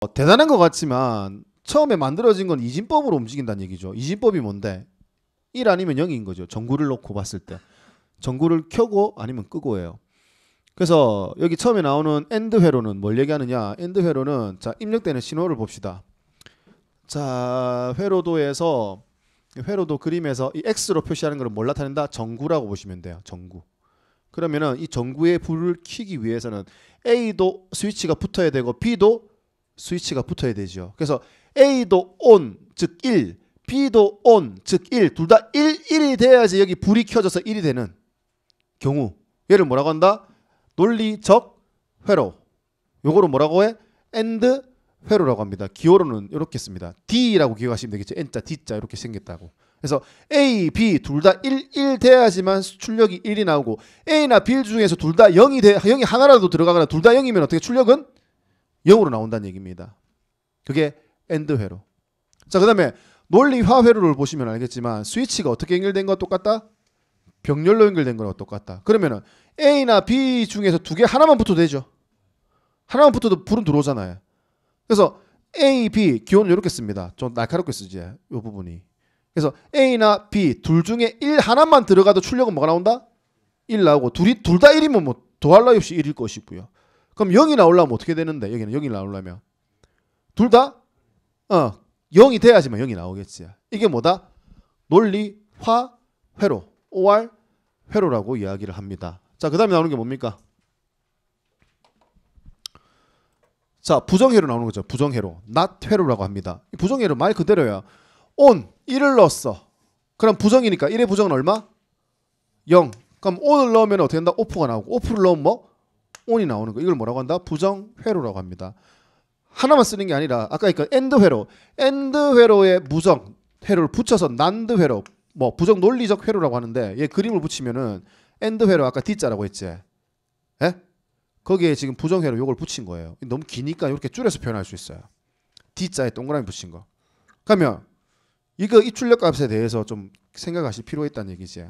어, 대단한 것 같지만 처음에 만들어진 건 이진법으로 움직인다는 얘기죠. 이진법이 뭔데? 1 아니면 0인 거죠. 전구를 놓고 봤을 때. 전구를 켜고 아니면 끄고예요. 그래서 여기 처음에 나오는 엔드 회로는 뭘 얘기하느냐? 엔드 회로는 자, 입력되는 신호를 봅시다. 자, 회로도에서 회로도 그림에서 이 x로 표시하는 걸 뭘 나타낸다? 전구라고 보시면 돼요. 전구. 그러면은 이 전구의 불을 켜기 위해서는 A도 스위치가 붙어야 되고 B도 스위치가 붙어야 되죠. 그래서 A도 on 즉 1, B도 on 즉 1, 둘 다 1, 1이 돼야지 여기 불이 켜져서 1이 되는 경우 얘를 뭐라고 한다? 논리적 회로 요거를 뭐라고 해? AND 회로라고 합니다. 기호로는 이렇게 씁니다. D라고 기억하시면 되겠죠. N자, D자 이렇게 생겼다고. 그래서 A, B 둘 다 1, 1 돼야지만 출력이 1이 나오고 A나 B 중에서 둘 다 0이 돼 0이 하나라도 들어가거나 둘 다 0이면 어떻게 출력은 0으로 나온다는 얘기입니다. 그게 엔드 회로. 자, 그 다음에 논리 화회로를 보시면 알겠지만 스위치가 어떻게 연결된 거와 똑같다? 병렬로 연결된 거랑 똑같다. 그러면은 A나 B 중에서 두 개 하나만 붙어도 되죠. 하나만 붙어도 불은 들어오잖아요. 그래서 A, B 기호는 이렇게 씁니다. 좀 날카롭게 쓰지. 이 부분이. 그래서 A나 B 둘 중에 1 하나만 들어가도 출력은 뭐가 나온다? 1 나오고 둘이 둘다 1이면 뭐 더할 나위 없이 1일 것이고요. 그럼 0이 나오려면 어떻게 되는데 여기는 0이 나오려면 둘다 어, 0이 돼야지만 0이 나오겠지. 이게 뭐다? 논리화 회로 OR 회로라고 이야기를 합니다. 자, 그 다음에 나오는 게 뭡니까? 자, 부정회로 나오는 거죠. 부정회로. not 회로라고 합니다. 부정회로 말 그대로야. on 1을 넣었어. 그럼 부정이니까 1의 부정은 얼마? 0. 그럼 on을 넣으면 어떻게 된다? off가 나오고 off를 넣으면 뭐? 온이 나오는 거 이걸 뭐라고 한다? 부정 회로라고 합니다. 하나만 쓰는 게 아니라 아까 그러니까 a n 회로, 엔드 회로에 부정 회로를 붙여서 난드 회로, 뭐 부정 논리적 회로라고 하는데 얘 그림을 붙이면은 엔드 회로 아까 D자라고 했지. 에? 예? 거기에 지금 부정 회로 요걸 붙인 거예요. 너무 기니까 이렇게 줄여서 표현할 수 있어요. D자에 동그라미 붙인 거. 그러면 이거 이출력 값에 대해서 좀 생각하실 필요가 있다는 얘기지.